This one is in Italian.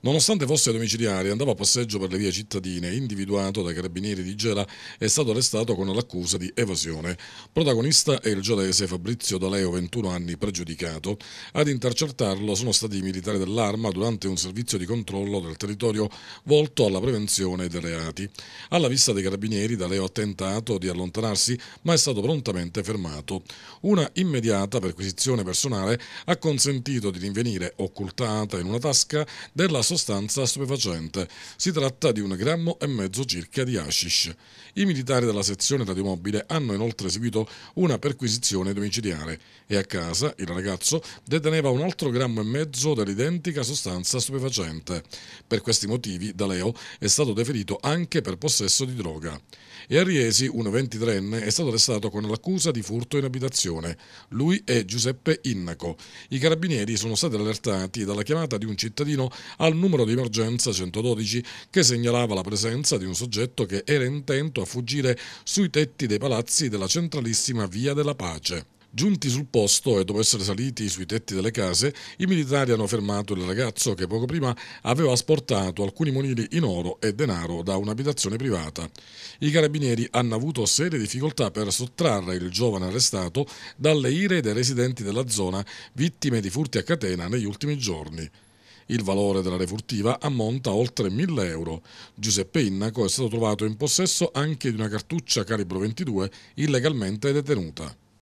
Nonostante fosse domiciliare, andava a passeggio per le vie cittadine, individuato dai carabinieri di Gela, è stato arrestato con l'accusa di evasione. Protagonista è il gelese Fabrizio D'Aleo, 21 anni, pregiudicato. Ad intercertarlo sono stati i militari dell'arma durante un servizio di controllo del territorio volto alla prevenzione dei reati. Alla vista dei carabinieri, D'Aleo ha tentato di allontanarsi, ma è stato prontamente fermato. Una immediata perquisizione personale ha consentito di rinvenire, occultata in una tasca, della sostanza stupefacente. Si tratta di un grammo e mezzo circa di hashish. I militari della sezione radiomobile hanno inoltre eseguito una perquisizione domiciliare e a casa il ragazzo deteneva un altro grammo e mezzo dell'identica sostanza stupefacente. Per questi motivi D'Aleo è stato deferito anche per possesso di droga. E a Riesi un 23enne è stato arrestato con l'accusa di furto in abitazione. Lui è Giuseppe Innaco. I carabinieri sono stati allertati dalla chiamata di un cittadino al un numero di emergenza 112 che segnalava la presenza di un soggetto che era intento a fuggire sui tetti dei palazzi della centralissima Via della Pace. Giunti sul posto e dopo essere saliti sui tetti delle case, i militari hanno fermato il ragazzo che poco prima aveva asportato alcuni monili in oro e denaro da un'abitazione privata. I carabinieri hanno avuto serie difficoltà per sottrarre il giovane arrestato dalle ire dei residenti della zona vittime di furti a catena negli ultimi giorni. Il valore della refurtiva ammonta a oltre 1000 euro. Giuseppe Innaco è stato trovato in possesso anche di una cartuccia calibro 22 illegalmente detenuta.